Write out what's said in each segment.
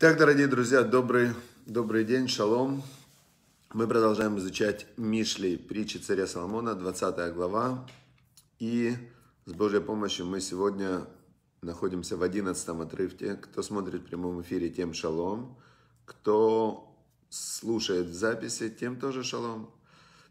Так, дорогие друзья, добрый, добрый день, шалом. Мы продолжаем изучать Мишли, притчи царя Соломона, 20 глава. И с Божьей помощью мы сегодня находимся в 11 отрывке. Кто смотрит в прямом эфире, тем шалом. Кто слушает в записи, тем тоже шалом.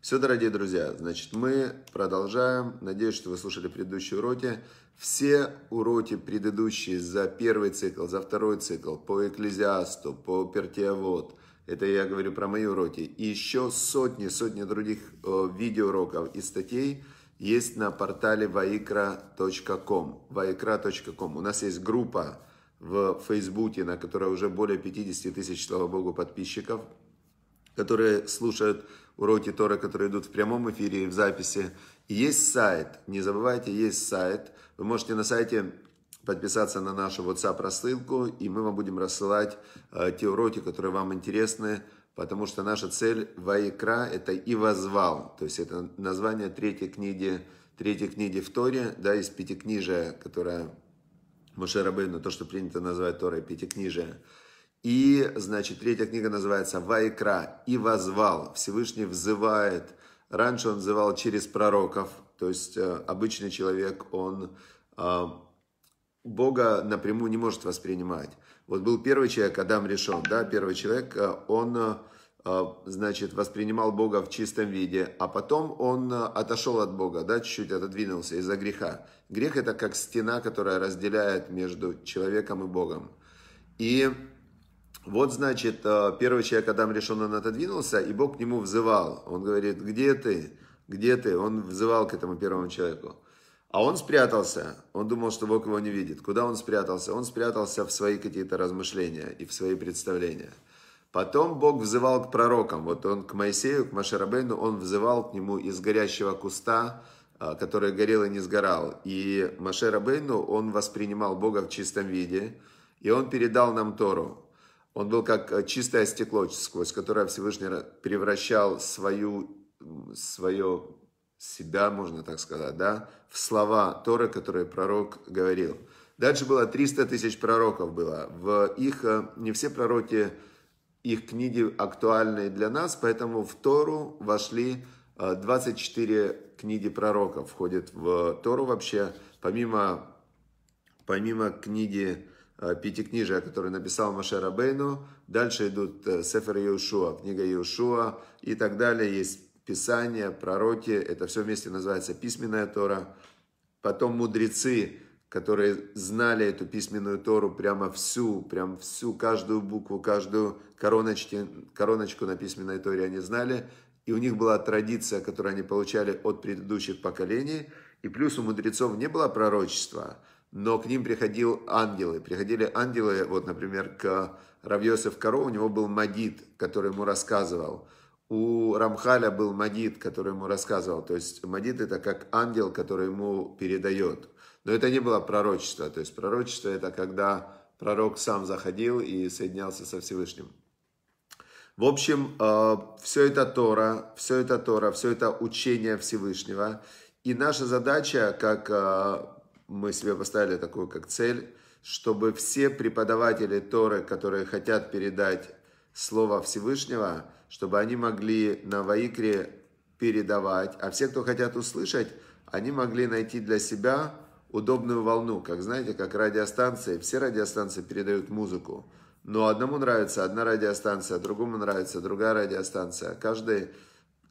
Все, дорогие друзья, значит, мы продолжаем. Надеюсь, что вы слушали предыдущие уроки. Все уроки предыдущие за первый цикл, за второй цикл, по экклезиасту, по пертиавод, это я говорю про мои уроки, и еще сотни-сотни других э, видеоуроков и статей есть на портале vaikra.com. vaikra.com. У нас есть группа в Фейсбуке, на которой уже более 50 тысяч, слава богу, подписчиков, которые слушают уроки Торы, которые идут в прямом эфире и в записи. Есть сайт, не забывайте, есть сайт. Вы можете на сайте подписаться на нашу WhatsApp рассылку, и мы вам будем рассылать э, те уроки, которые вам интересны, потому что наша цель Ваикра – это и возвал, то есть это название третьей книги, третьей книги в Торе, да, из пятикнижия, которая Мушера Бейну, то, что принято называть Торой, Пятикнижия. И, значит, третья книга называется «Вайкра» и «Возвал». Всевышний взывает. Раньше он взывал через пророков, то есть э, обычный человек, он э, Бога напрямую не может воспринимать. Вот был первый человек, Адам решен, да, первый человек, э, он, значит, воспринимал Бога в чистом виде, а потом он отошел от Бога, да, чуть-чуть отодвинулся из-за греха. Грех это как стена, которая разделяет между человеком и Богом. И вот, значит, э, первый человек, Адам решен, он отодвинулся, и Бог к нему взывал. Он говорит, где ты? Где ты? Он взывал к этому первому человеку. А он спрятался. Он думал, что Бог его не видит. Куда он спрятался? Он спрятался в свои какие-то размышления и в свои представления. Потом Бог взывал к пророкам. Вот он к Моисею, к Машарабейну, он взывал к нему из горящего куста, э, который горел и не сгорал. И Машарабейну, он воспринимал Бога в чистом виде, и он передал нам Тору. Он был как э, чистое стекло, сквозь которое Всевышний превращал свою, свое себя, можно так сказать, да, в слова Торы, которые пророк говорил. Дальше было 300 тысяч пророков было. В их, э, не все пророки, их книги актуальны для нас, поэтому в Тору вошли 24 э, книги пророков. Входит в Тору вообще, помимо, помимо книги Э, пятикнижия, которые написал Маше Рабейну. Дальше идут э, Сефер Иешуа, книга Иешуа и так далее. Есть Писание, пророки, это все вместе называется письменная Тора. Потом мудрецы, которые знали эту письменную Тору прямо всю, прям всю, каждую букву, каждую короночку на письменной Торе они знали. И у них была традиция, которую они получали от предыдущих поколений. И плюс у мудрецов не было пророчества – но к ним приходил ангелы. Приходили ангелы, вот, например, к Равьосеф Каро, у него был Мадид, который ему рассказывал. У Рамхаля был Мадид, который ему рассказывал. То есть Мадид это как ангел, который ему передает. Но это не было пророчество. То есть пророчество это когда пророк сам заходил и соединялся со Всевышним. В общем, э, все это Тора, все это Тора, все это учение Всевышнего. И наша задача, как э, мы себе поставили такую как цель, чтобы все преподаватели Торы, которые хотят передать Слово Всевышнего, чтобы они могли на Ваикре передавать, а все, кто хотят услышать, они могли найти для себя удобную волну, как знаете, как радиостанции, все радиостанции передают музыку, но одному нравится одна радиостанция, другому нравится другая радиостанция, каждый,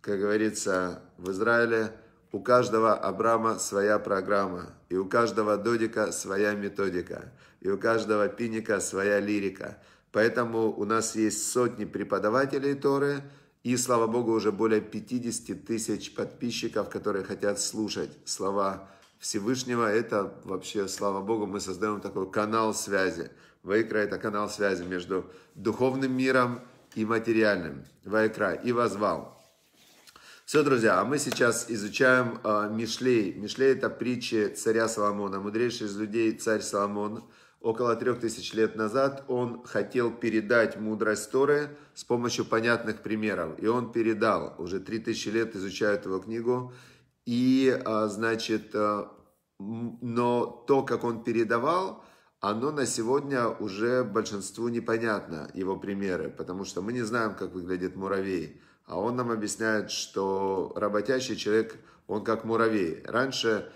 как говорится, в Израиле – у каждого Абрама своя программа, и у каждого Додика своя методика, и у каждого Пиника своя лирика. Поэтому у нас есть сотни преподавателей Торы, и, слава Богу, уже более 50 тысяч подписчиков, которые хотят слушать слова Всевышнего. Это вообще, слава Богу, мы создаем такой канал связи. Вайкра – это канал связи между духовным миром и материальным. Вайкра – и возвал. Все, друзья, а мы сейчас изучаем э, Мишлей. Мишлей – это притча царя Соломона. Мудрейший из людей царь Соломон. Около трех тысяч лет назад он хотел передать мудрость Торы с помощью понятных примеров. И он передал. Уже три тысячи лет изучают его книгу. И, э, значит, э, но то, как он передавал, оно на сегодня уже большинству непонятно, его примеры. Потому что мы не знаем, как выглядит муравей а он нам объясняет, что работящий человек, он как муравей. Раньше,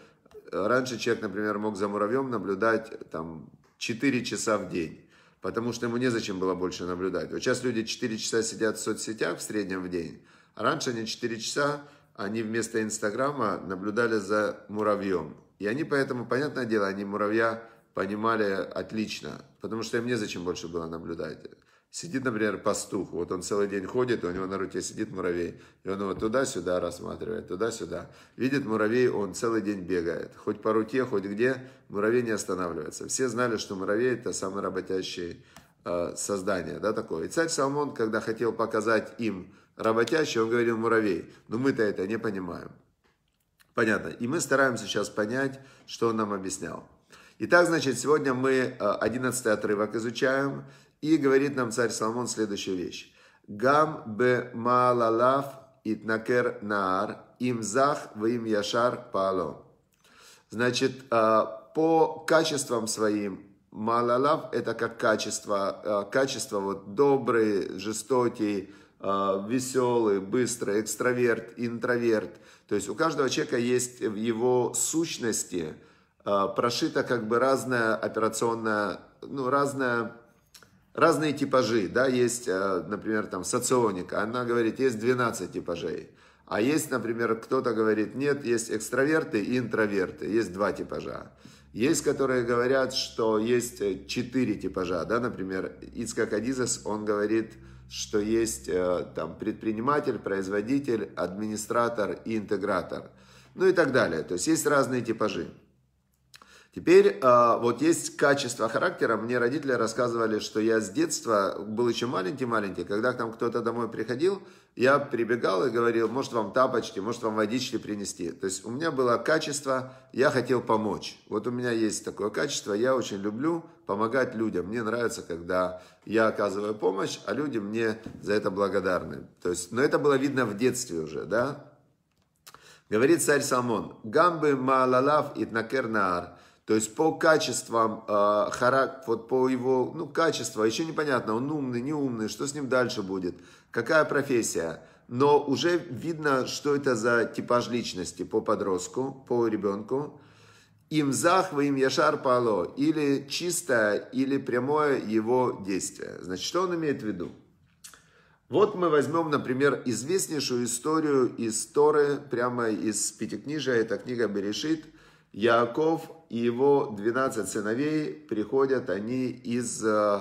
раньше человек, например, мог за муравьем наблюдать там 4 часа в день, потому что ему незачем было больше наблюдать. Вот сейчас люди 4 часа сидят в соцсетях в среднем в день, а раньше они 4 часа, они вместо Инстаграма наблюдали за муравьем. И они поэтому, понятное дело, они муравья понимали отлично, потому что им незачем больше было наблюдать. Сидит, например, пастух, вот он целый день ходит, у него на руке сидит муравей, и он его туда-сюда рассматривает, туда-сюда. Видит муравей, он целый день бегает, хоть по руке, хоть где, муравей не останавливается. Все знали, что муравей это самый работящий э, создание, да, такое. И царь Соломон, когда хотел показать им работящий, он говорил муравей, но ну мы-то это не понимаем. Понятно. И мы стараемся сейчас понять, что он нам объяснял. Итак, значит, сегодня мы 11 э, отрывок изучаем. И говорит нам царь Соломон следующую вещь. Гам бе малалав итнакер наар им зах в им яшар пало. Значит, а, по качествам своим малалав – это как качество, а, качество вот добрый, жестокий, а, веселый, быстрый, экстраверт, интроверт. То есть у каждого человека есть в его сущности прошита как бы разная операционная, ну, разная разные типажи, да, есть, э, например, там соционика, она говорит, есть 12 типажей. А есть, например, кто-то говорит, нет, есть экстраверты и интроверты, есть два типажа. Есть, которые говорят, что есть э, четыре типажа, да, например, Ицка Кадизас, он говорит, что есть э, там предприниматель, производитель, администратор и интегратор, ну и так далее. То есть есть разные типажи. Теперь а, вот есть качество характера. Мне родители рассказывали, что я с детства был еще маленький-маленький. Когда там кто-то домой приходил, я прибегал и говорил, может вам тапочки, может вам водички принести. То есть у меня было качество, я хотел помочь. Вот у меня есть такое качество, я очень люблю помогать людям. Мне нравится, когда я оказываю помощь, а люди мне за это благодарны. То есть, но это было видно в детстве уже, да? Говорит царь Самон, гамбы маалалав итнакернаар то есть по качествам, э, а, характер, вот по его, ну, качество, еще непонятно, он умный, не умный, что с ним дальше будет, какая профессия. Но уже видно, что это за типаж личности по подростку, по ребенку. Им захва, им яшар пало, или чистое, или прямое его действие. Значит, что он имеет в виду? Вот мы возьмем, например, известнейшую историю из Торы, прямо из Пятикнижия, это книга Берешит, Яаков и его 12 сыновей приходят они из... Э,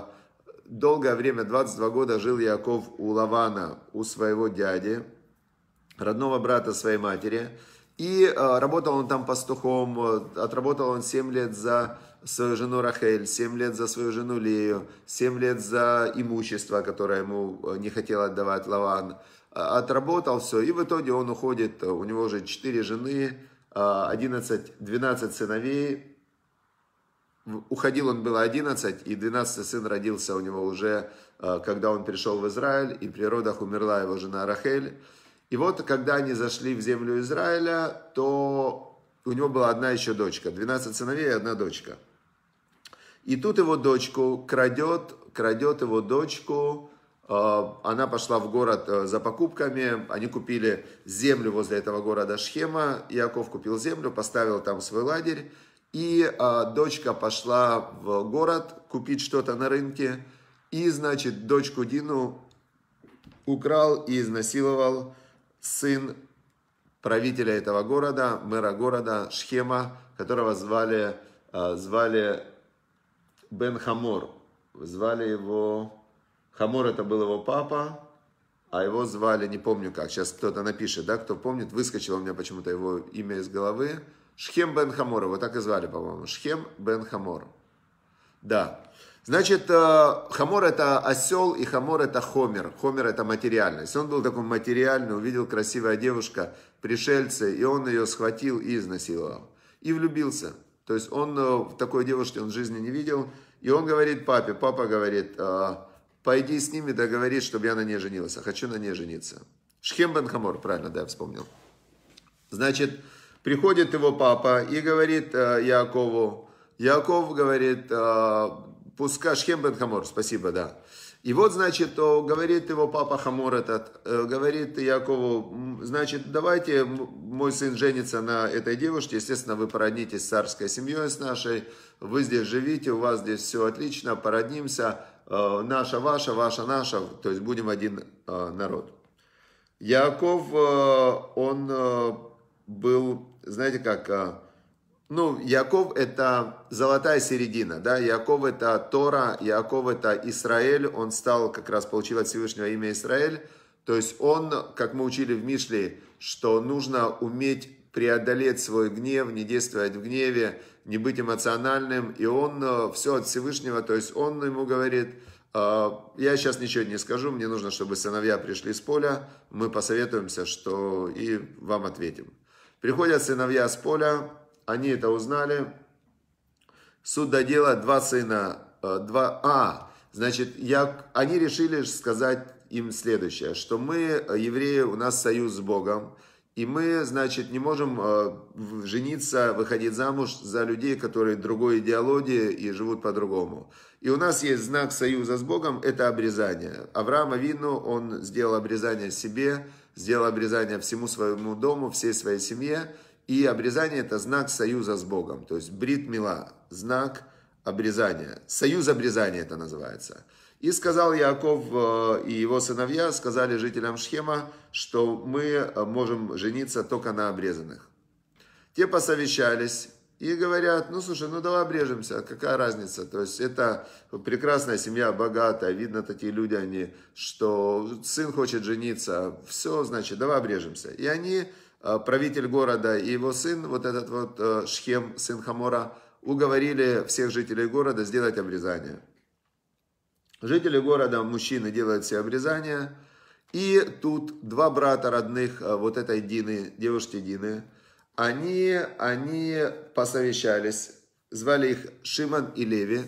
долгое время, 22 года, жил Яков у Лавана, у своего дяди, родного брата своей матери. И э, работал он там пастухом, э, отработал он 7 лет за свою жену Рахель, 7 лет за свою жену Лею, 7 лет за имущество, которое ему не хотел отдавать Лаван. Отработал все, и в итоге он уходит, у него уже 4 жены, 11, 12 сыновей, уходил он было 11, и 12 сын родился у него уже, э, когда он пришел в Израиль, и при родах умерла его жена Рахель. И вот, когда они зашли в землю Израиля, то у него была одна еще дочка, 12 сыновей и одна дочка. И тут его дочку крадет, крадет его дочку а, она пошла в город э, за покупками, они купили землю возле этого города Шхема, Иаков купил землю, поставил там свой лагерь, и а, дочка пошла в город купить что-то на рынке, и, значит, дочку Дину украл и изнасиловал сын правителя этого города, мэра города Шхема, которого звали, а, звали Бен Хамор. Звали его Хамор это был его папа, а его звали, не помню как, сейчас кто-то напишет, да, кто помнит, выскочило у меня почему-то его имя из головы. Шхем бен Хамор, его так и звали, по-моему, Шхем бен Хамор. Да. Значит, э, Хамор это осел, и Хамор это Хомер. Хомер это материальность. Он был такой материальный, увидел красивая девушка, пришельцы, и он ее схватил и изнасиловал. И влюбился. То есть он э, в такой девушке он в жизни не видел. И он говорит папе, папа говорит, э, Пойди с ними, договорись, чтобы я на ней женился. Хочу на ней жениться. Шхем бен Хамор, правильно, да, я вспомнил. Значит, приходит его папа и говорит э, Якову, Яков говорит, э, пускай, Шхем бен Хамор, спасибо, да. И вот, значит, то говорит его папа Хамор этот, э, говорит Якову, значит, давайте мой сын женится на этой девушке, естественно, вы породнитесь с царской семьей с нашей, вы здесь живите, у вас здесь все отлично, породнимся, Э, наша, ваша, ваша, наша, то есть будем один э, народ. Яков, э, он был, знаете как, ну, Яков это золотая середина, да, Яков это Тора, Яков это Израиль, он стал, как раз получил от Всевышнего имя Израиль, то есть он, как мы учили в Мишле, что нужно уметь преодолеть свой гнев, не действовать в гневе, не быть эмоциональным. И он э, все от Всевышнего, то есть он ему говорит, «А, я сейчас ничего не скажу, мне нужно, чтобы сыновья пришли с поля, мы посоветуемся, что и вам ответим. Приходят сыновья с поля, они это узнали. Суд додела, два сына, э, два... А, значит, я... они решили сказать им следующее, что мы, э, евреи, у нас союз с Богом, и мы, значит, не можем э, жениться, выходить замуж за людей, которые другой идеологии и живут по-другому. И у нас есть знак союза с Богом – это обрезание. Авраама Авину, он сделал обрезание себе, сделал обрезание всему своему дому, всей своей семье. И обрезание – это знак союза с Богом. То есть брит мила – знак обрезания. Союз обрезания это называется. И сказал Яков э, и его сыновья, сказали жителям Шхема, что мы э, можем жениться только на обрезанных. Те посовещались и говорят, ну слушай, ну давай обрежемся, какая разница. То есть это прекрасная семья, богатая, видно такие люди они, что сын хочет жениться, все, значит, давай обрежемся. И они, э, правитель города и его сын, вот этот вот Шхем, сын Хамора, уговорили всех жителей города сделать обрезание. Жители города, мужчины делают все обрезания. И тут два брата родных э, вот этой Дины, девушки Дины, они, они посовещались, звали их Шиман и Леви,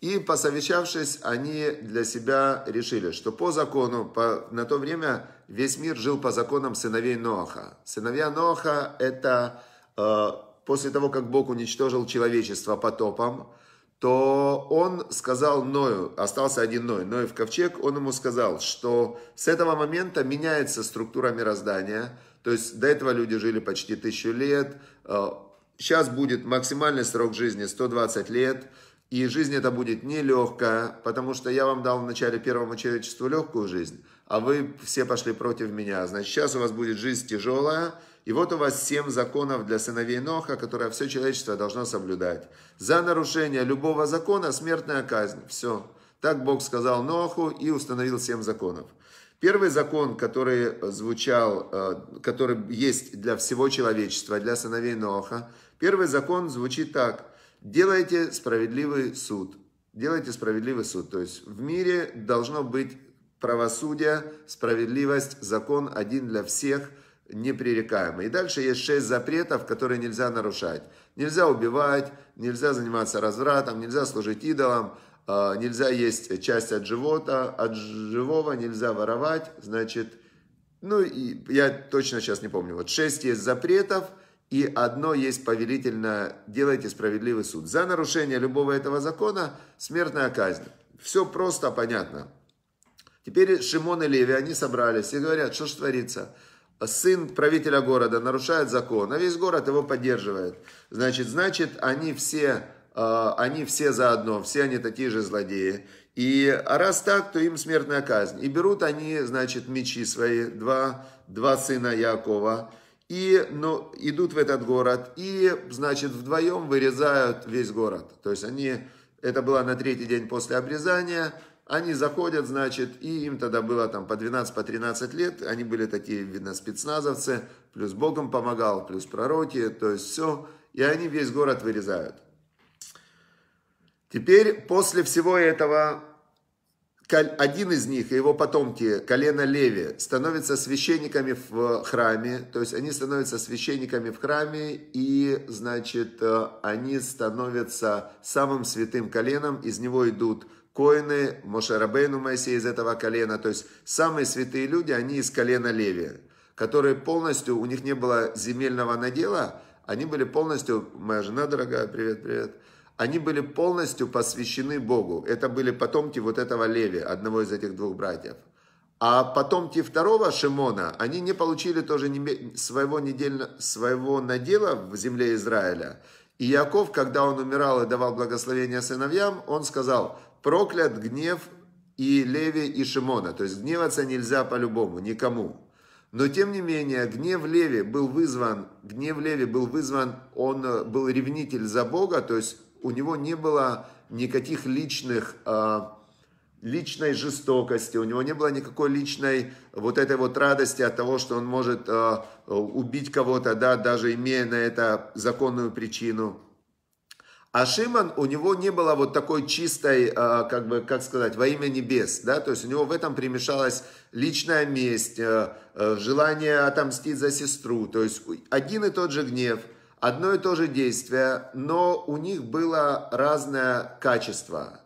и посовещавшись, они для себя решили, что по закону, по, на то время весь мир жил по законам сыновей Ноаха. Сыновья Ноаха – это э, после того, как Бог уничтожил человечество потопом, то он сказал Ною, остался один Ной, Ной в ковчег, он ему сказал, что с этого момента меняется структура мироздания, то есть до этого люди жили почти тысячу лет, э, сейчас будет максимальный срок жизни 120 лет, и жизнь эта будет нелегкая, потому что я вам дал в начале первому человечеству легкую жизнь, а вы все пошли против меня. Значит, сейчас у вас будет жизнь тяжелая, и вот у вас семь законов для сыновей Ноха, которые все человечество должно соблюдать. За нарушение любого закона смертная казнь. Все. Так Бог сказал Ноху и установил семь законов. Первый закон, который звучал, э, который есть для всего человечества, для сыновей Ноха, первый закон звучит так. Делайте справедливый суд. Делайте справедливый суд. То есть в мире должно быть правосудие, справедливость, закон один для всех – непререкаемый. И дальше есть шесть запретов, которые нельзя нарушать. Нельзя убивать, нельзя заниматься развратом, нельзя служить идолам, а, нельзя есть часть от живота, от живого нельзя воровать, значит, ну и я точно сейчас не помню, вот шесть есть запретов, и одно есть повелительно, делайте справедливый суд. За нарушение любого этого закона смертная казнь. Все просто понятно. Теперь Шимон и Леви, они собрались и говорят, что ж творится сын правителя города нарушает закон, а весь город его поддерживает. Значит, значит, они все, э, они все заодно, все они такие же злодеи. И а раз так, то им смертная казнь. И берут они, значит, мечи свои, два, два сына Якова, и ну, идут в этот город, и, значит, вдвоем вырезают весь город. То есть они, это было на третий день после обрезания, они заходят, значит, и им тогда было там по 12-13 по 13 лет, они были такие, видно, спецназовцы, плюс Богом помогал, плюс пророки, то есть все, и они весь город вырезают. Теперь после всего этого один из них и его потомки, колено Леви, становятся священниками в храме, то есть они становятся священниками в храме, и, значит, э, они становятся самым святым коленом, из него идут Коины, Мошарабейну Моисей из этого колена, то есть самые святые люди, они из колена Леви, которые полностью, у них не было земельного надела, они были полностью, моя жена дорогая, привет, привет, они были полностью посвящены Богу. Это были потомки вот этого Леви, одного из этих двух братьев. А потомки второго Шимона, они не получили тоже своего, недельно, своего надела в земле Израиля. И Яков, когда он умирал и давал благословение сыновьям, он сказал, проклят гнев и Леви, и Шимона. То есть гневаться нельзя по-любому, никому. Но тем не менее, гнев Леви был вызван, гнев Леви был вызван, он э, был ревнитель за Бога, то есть у него не было никаких личных, э, личной жестокости, у него не было никакой личной вот этой вот радости от того, что он может э, убить кого-то, да, даже имея на это законную причину. А Шимон, у него не было вот такой чистой, э, как бы, как сказать, во имя небес, да, то есть у него в этом примешалась личная месть, э, э, желание отомстить за сестру, то есть один и тот же гнев, одно и то же действие, но у них было разное качество.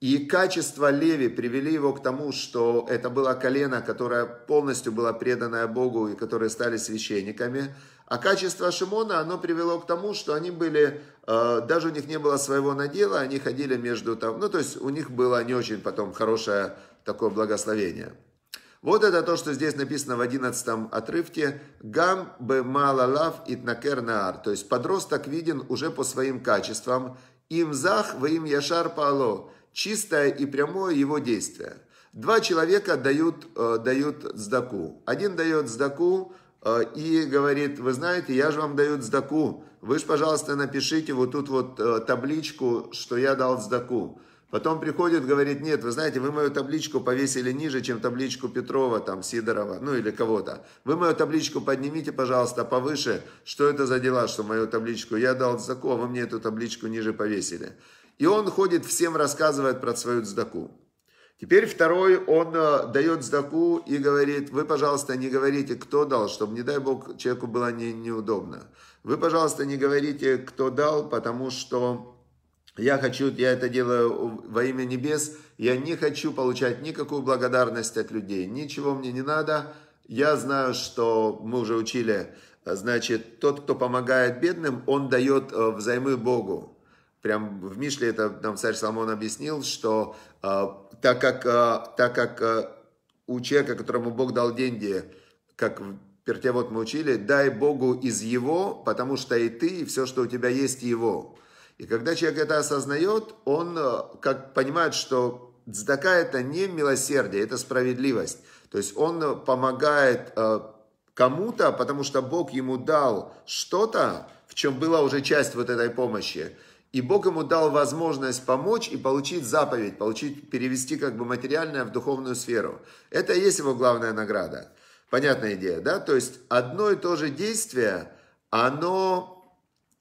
И качество Леви привели его к тому, что это было колено, которое полностью было преданное Богу и которые стали священниками. А качество Шимона, оно привело к тому, что они были, э, даже у них не было своего надела, они ходили между там, ну то есть у них было не очень потом хорошее такое благословение. Вот это то, что здесь написано в одиннадцатом отрывке. Гам бе малалав итнакер наар. То есть подросток виден уже по своим качествам. Им зах, во им яшар пало. Чистое и прямое его действие. Два человека дают, э, дают сдаку. Один дает сдаку, Э, и говорит, вы знаете, я же вам даю сдаку, вы же, пожалуйста, напишите вот тут вот э, табличку, что я дал сдаку. Потом приходит, говорит, нет, вы знаете, вы мою табличку повесили ниже, чем табличку Петрова, там, Сидорова, ну или кого-то. Вы мою табличку поднимите, пожалуйста, повыше. Что это за дела, что мою табличку я дал дздаку, а вы мне эту табличку ниже повесили. И он ходит, всем рассказывает про свою дздаку. Теперь второй, он э, дает сдаку и говорит, вы, пожалуйста, не говорите, кто дал, чтобы, не дай бог, человеку было не, неудобно. Вы, пожалуйста, не говорите, кто дал, потому что я хочу, я это делаю во имя небес, я не хочу получать никакую благодарность от людей, ничего мне не надо. Я знаю, что мы уже учили, значит, тот, кто помогает бедным, он дает э, взаймы Богу. Прям в Мишле это нам царь Соломон объяснил, что э, так как, э, так как э, у человека, которому Бог дал деньги, как в Пертевод мы учили, дай Богу из его, потому что и ты, и все, что у тебя есть, его. И когда человек это осознает, он э, как понимает, что дздака это не милосердие, это справедливость. То есть он помогает кому-то, потому что Бог ему дал что-то, в чем была уже часть вот этой помощи. И Бог ему дал возможность помочь и получить заповедь, получить, перевести как бы материальное в духовную сферу. Это и есть его главная награда. Понятная идея, да? То есть одно и то же действие, оно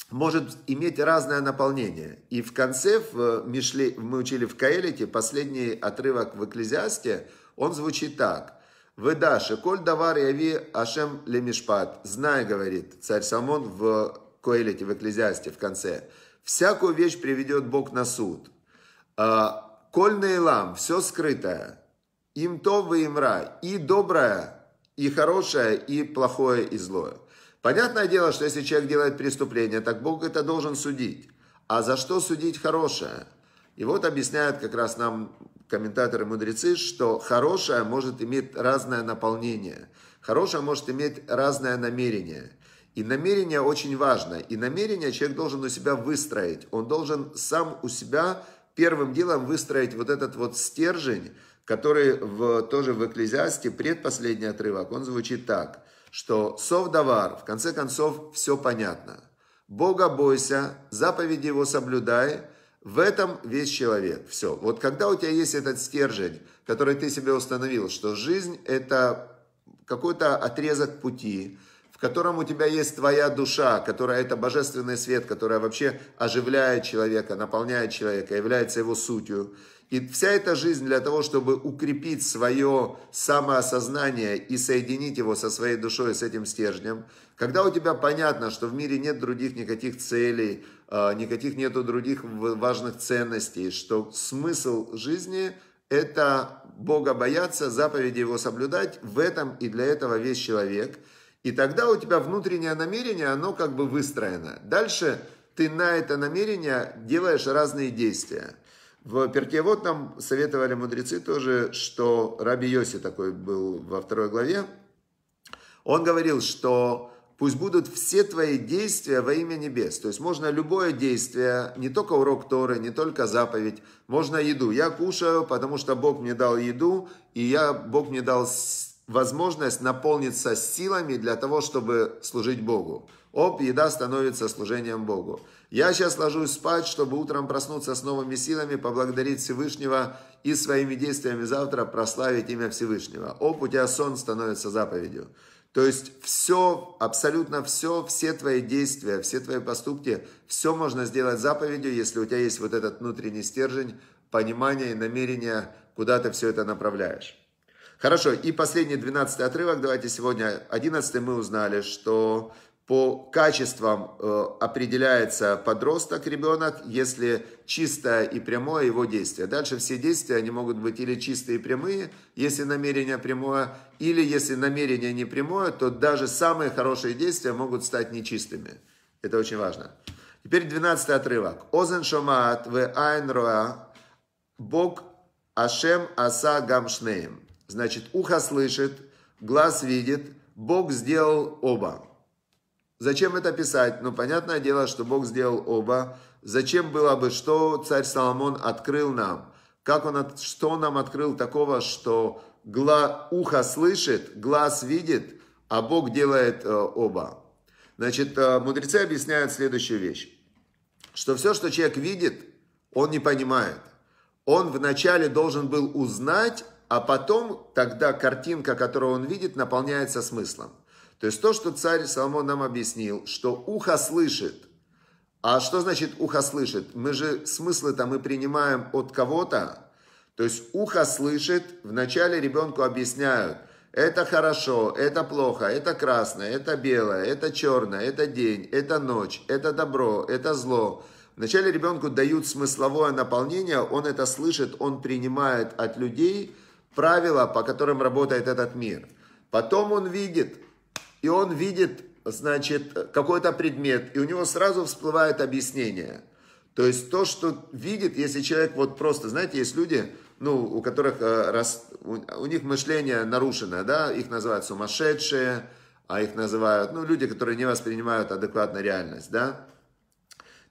может иметь разное наполнение. И в конце, в Мишле, мы учили в Каэлите, последний отрывок в Экклезиасте, он звучит так. «Ведаши, коль давар яви ашем лемишпат». «Знай», говорит царь Самон в Коэлите, в Экклезиасте, в конце – всякую вещь приведет Бог на суд. А, Коль лам, все скрытое, им то вы им ра, и доброе, и хорошее, и плохое, и злое. Понятное дело, что если человек делает преступление, так Бог это должен судить. А за что судить хорошее? И вот объясняют как раз нам комментаторы-мудрецы, что хорошее может иметь разное наполнение. Хорошее может иметь разное намерение – и намерение очень важно. И намерение человек должен у себя выстроить. Он должен сам у себя первым делом выстроить вот этот вот стержень, который в, тоже в Экклезиасте, предпоследний отрывок, он звучит так, что «Совдавар», в конце концов, все понятно. «Бога бойся, заповеди его соблюдай, в этом весь человек». Все. Вот когда у тебя есть этот стержень, который ты себе установил, что жизнь – это какой-то отрезок пути – котором у тебя есть твоя душа, которая это божественный свет, которая вообще оживляет человека, наполняет человека, является его сутью. И вся эта жизнь для того, чтобы укрепить свое самоосознание и соединить его со своей душой, с этим стержнем. Когда у тебя понятно, что в мире нет других никаких целей, а, никаких нету других важных ценностей, что смысл жизни – это Бога бояться, заповеди его соблюдать, в этом и для этого весь человек – и тогда у тебя внутреннее намерение, оно как бы выстроено. Дальше ты на это намерение делаешь разные действия. В Перкевод нам советовали мудрецы тоже, что Раби Йоси такой был во второй главе. Он говорил, что пусть будут все твои действия во имя небес. То есть можно любое действие, не только урок Торы, не только заповедь, можно еду. Я кушаю, потому что Бог мне дал еду, и я, Бог мне дал возможность наполниться силами для того, чтобы служить Богу. Оп, еда становится служением Богу. Я сейчас ложусь спать, чтобы утром проснуться с новыми силами, поблагодарить Всевышнего и своими действиями завтра прославить имя Всевышнего. Оп, у тебя сон становится заповедью. То есть все, абсолютно все, все твои действия, все твои поступки, все можно сделать заповедью, если у тебя есть вот этот внутренний стержень, понимания и намерения, куда ты все это направляешь. Хорошо, и последний 12 отрывок, давайте сегодня 11 мы узнали, что по качествам э, определяется подросток, ребенок, если чистое и прямое его действие. Дальше все действия, они могут быть или чистые и прямые, если намерение прямое, или если намерение не прямое, то даже самые хорошие действия могут стать нечистыми. Это очень важно. Теперь 12 отрывок. Озен шомаат в айн роа, Бог Ашем аса гамшнеем. Значит, ухо слышит, глаз видит, Бог сделал оба. Зачем это писать? Ну, понятное дело, что Бог сделал оба. Зачем было бы, что царь Соломон открыл нам? Как он, что он нам открыл такого, что гла... ухо слышит, глаз видит, а Бог делает э, оба? Значит, э, мудрецы объясняют следующую вещь, что все, что человек видит, он не понимает. Он вначале должен был узнать, а потом тогда картинка, которую он видит, наполняется смыслом. То есть то, что царь Соломон нам объяснил, что ухо слышит. А что значит ухо слышит? Мы же смыслы-то мы принимаем от кого-то. То есть ухо слышит, вначале ребенку объясняют, это хорошо, это плохо, это красное, это белое, это черное, это день, это ночь, это добро, это зло. Вначале ребенку дают смысловое наполнение, он это слышит, он принимает от людей – правила, по которым работает этот мир. Потом он видит, и он видит, значит, какой-то предмет, и у него сразу всплывает объяснение. То есть то, что видит, если человек вот просто, знаете, есть люди, ну, у которых э, у, у них мышление нарушено, да, их называют сумасшедшие, а их называют, ну, люди, которые не воспринимают адекватно реальность, да.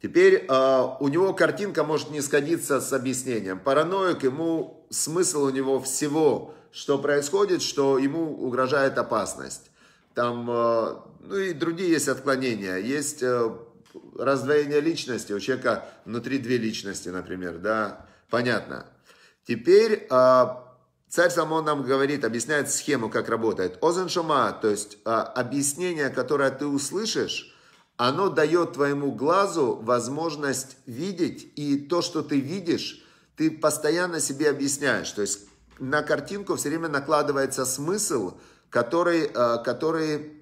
Теперь э, у него картинка может не сходиться с объяснением. Параноик, ему смысл у него всего, что происходит, что ему угрожает опасность. Там, э, ну и другие есть отклонения. Есть э, раздвоение личности. У человека внутри две личности, например, да. Понятно. Теперь э, царь Соломон нам говорит, объясняет схему, как работает. Озен шума, то есть э, объяснение, которое ты услышишь, оно дает твоему глазу возможность видеть, и то, что ты видишь, ты постоянно себе объясняешь. То есть на картинку все время накладывается смысл, который, э, который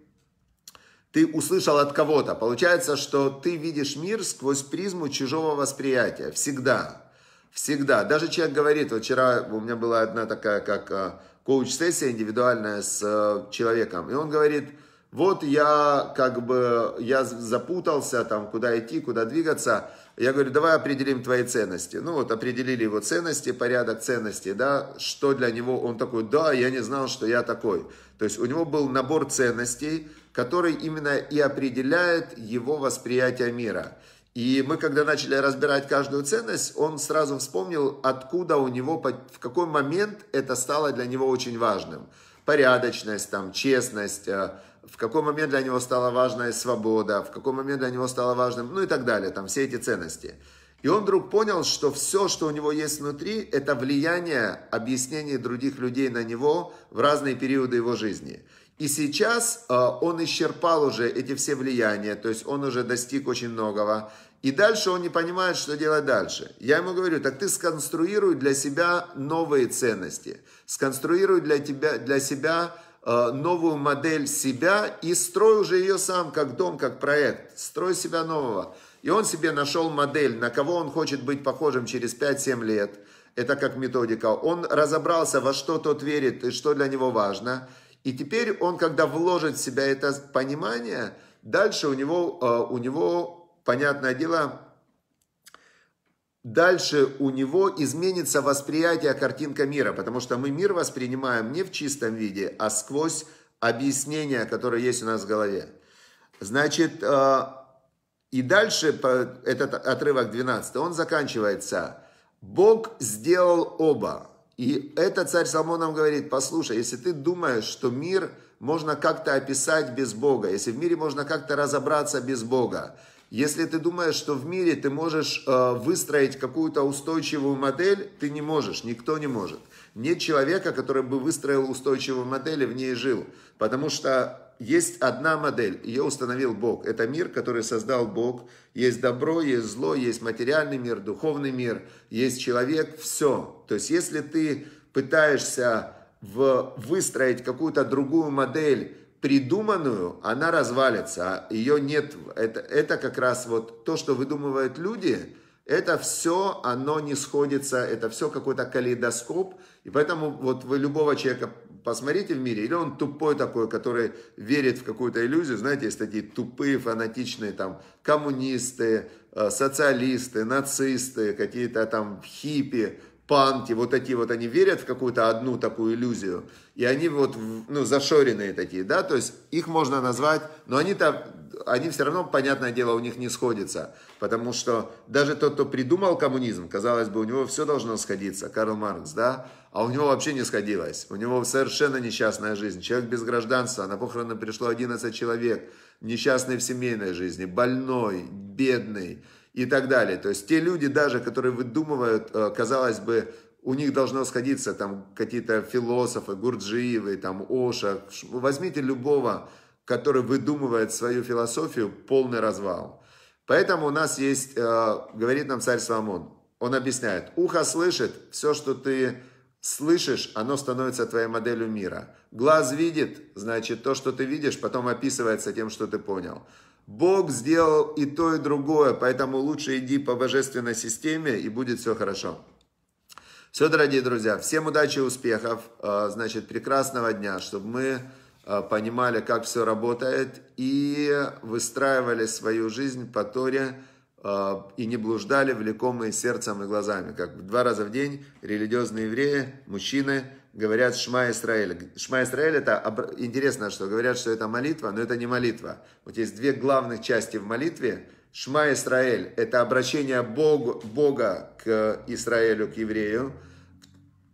ты услышал от кого-то. Получается, что ты видишь мир сквозь призму чужого восприятия. Всегда. Всегда. Даже человек говорит, вот вчера у меня была одна такая, как э, коуч-сессия индивидуальная с э, человеком, и он говорит, вот я как бы, я запутался, там, куда идти, куда двигаться. Я говорю, давай определим твои ценности. Ну вот определили его ценности, порядок ценностей, да, что для него, он такой, да, я не знал, что я такой. То есть у него был набор ценностей, который именно и определяет его восприятие мира. И мы, когда начали разбирать каждую ценность, он сразу вспомнил, откуда у него, в какой момент это стало для него очень важным. Порядочность, там, честность, э, в какой момент для него стала важной свобода, в какой момент для него стала важным, ну и так далее, там все эти ценности. И он вдруг понял, что все, что у него есть внутри, это влияние объяснений других людей на него в разные периоды его жизни. И сейчас э, он исчерпал уже эти все влияния, то есть он уже достиг очень многого. И дальше он не понимает, что делать дальше. Я ему говорю, так ты сконструируй для себя новые ценности, сконструируй для, тебя, для себя Э, новую модель себя и строй уже ее сам, как дом, как проект. Строй себя нового. И он себе нашел модель, на кого он хочет быть похожим через 5-7 лет. Это как методика. Он разобрался, во что тот верит и что для него важно. И теперь он, когда вложит в себя это понимание, дальше у него, э, у него понятное дело, дальше у него изменится восприятие картинка мира, потому что мы мир воспринимаем не в чистом виде, а сквозь объяснения, которые есть у нас в голове. Значит, э, и дальше этот отрывок 12, он заканчивается. Бог сделал оба. И это царь Соломон нам говорит, послушай, если ты думаешь, что мир можно как-то описать без Бога, если в мире можно как-то разобраться без Бога, если ты думаешь, что в мире ты можешь э, выстроить какую-то устойчивую модель, ты не можешь, никто не может. Нет человека, который бы выстроил устойчивую модель и в ней жил. Потому что есть одна модель, ее установил Бог. Это мир, который создал Бог. Есть добро, есть зло, есть материальный мир, духовный мир, есть человек, все. То есть если ты пытаешься в, выстроить какую-то другую модель, придуманную, она развалится, а ее нет. Это, это как раз вот то, что выдумывают люди, это все, оно не сходится, это все какой-то калейдоскоп. И поэтому вот вы любого человека посмотрите в мире, или он тупой такой, который верит в какую-то иллюзию, знаете, есть такие тупые, фанатичные там коммунисты, э, социалисты, нацисты, какие-то там хиппи, панки, вот эти вот они верят в какую-то одну такую иллюзию, и они вот, ну, зашоренные такие, да, то есть их можно назвать, но они-то, они все равно, понятное дело, у них не сходятся, потому что даже тот, кто придумал коммунизм, казалось бы, у него все должно сходиться, Карл Маркс, да, а у него вообще не сходилось, у него совершенно несчастная жизнь, человек без гражданства, на похороны пришло 11 человек, несчастный в семейной жизни, больной, бедный, и так далее. То есть те люди даже, которые выдумывают, э, казалось бы, у них должно сходиться там какие-то философы, Гурджиевы, там Оша. Возьмите любого, который выдумывает свою философию, полный развал. Поэтому у нас есть, э, говорит нам царь Соломон, он объясняет, ухо слышит, все, что ты слышишь, оно становится твоей моделью мира. Глаз видит, значит, то, что ты видишь, потом описывается тем, что ты понял. Бог сделал и то, и другое, поэтому лучше иди по божественной системе, и будет все хорошо. Все, дорогие друзья, всем удачи и успехов, а, значит, прекрасного дня, чтобы мы а, понимали, как все работает, и выстраивали свою жизнь по Торе, а, и не блуждали влекомые сердцем и глазами, как два раза в день религиозные евреи, мужчины – говорят Шма Исраэль. Шма Исраэль это интересно, что говорят, что это молитва, но это не молитва. Вот есть две главных части в молитве. Шма Исраэль это обращение Богу, Бога к Израилю, к еврею.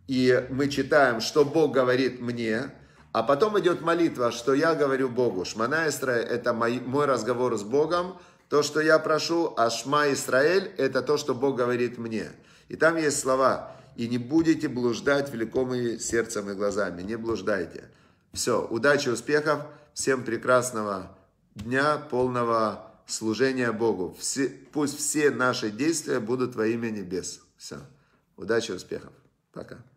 И мы читаем, что Бог говорит мне, а потом идет молитва, что я говорю Богу. Шмана Исраэль это мой, мой разговор с Богом, то, что я прошу, а Шма Исраэль это то, что Бог говорит мне. И там есть слова и не будете блуждать влекомые сердцем и глазами. Не блуждайте. Все, удачи, успехов, всем прекрасного дня, полного служения Богу. Все, пусть все наши действия будут во имя небес. Все. Удачи, успехов. Пока.